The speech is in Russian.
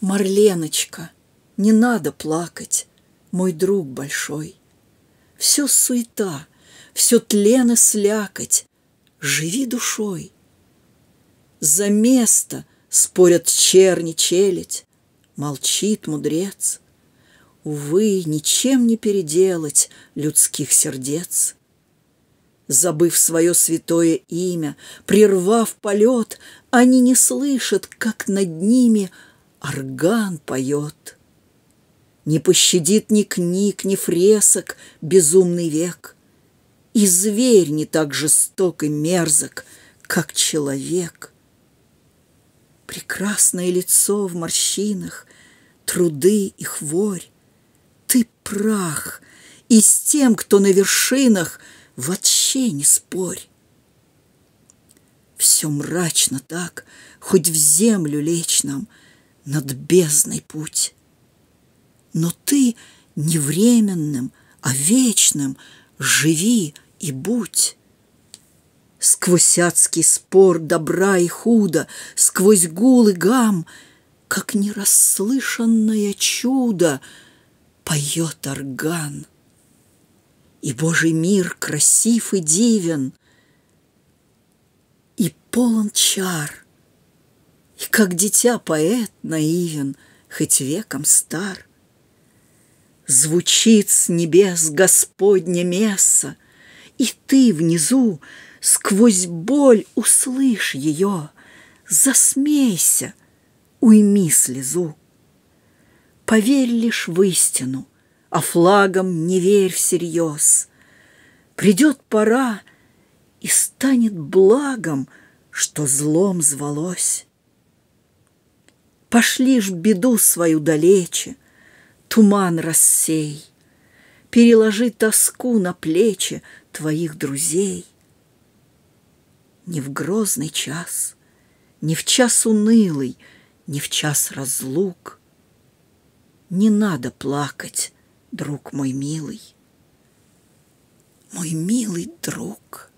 Марленочка, не надо плакать, мой друг большой. Все суета, все тлен и слякоть, живи душой. За место спорят черни челядь, молчит мудрец. Увы, ничем не переделать людских сердец. Забыв свое святое имя, прервав полет, они не слышат, как над ними – орган поет. Не пощадит ни книг, ни фресок безумный век. И зверь не так жесток и мерзок, как человек. Прекрасное лицо в морщинах, труды и хворь. Ты прах, и с тем, кто на вершинах, вообще не спорь. Все мрачно так, хоть в землю лечь нам — над бездной путь. Но ты не временным, а вечным живи и будь. Сквозь адский спор добра и худа, сквозь гул и гам, как нерасслышанное чудо, поет орган. И Божий мир красив и дивен, и полон чар — как дитя поэт наивен, хоть веком стар. Звучит с небес Господне месса, И ты внизу сквозь боль услышь ее, Засмейся, уйми слезу. Поверь лишь в истину, а флагом не верь всерьез. Придет пора, и станет благом, что злом звалось. Пошли ж беду свою далече, туман рассей, Переложи тоску на плечи твоих друзей. Не в грозный час, не в час унылый, не в час разлук. Не надо плакать, друг мой милый, мой милый друг.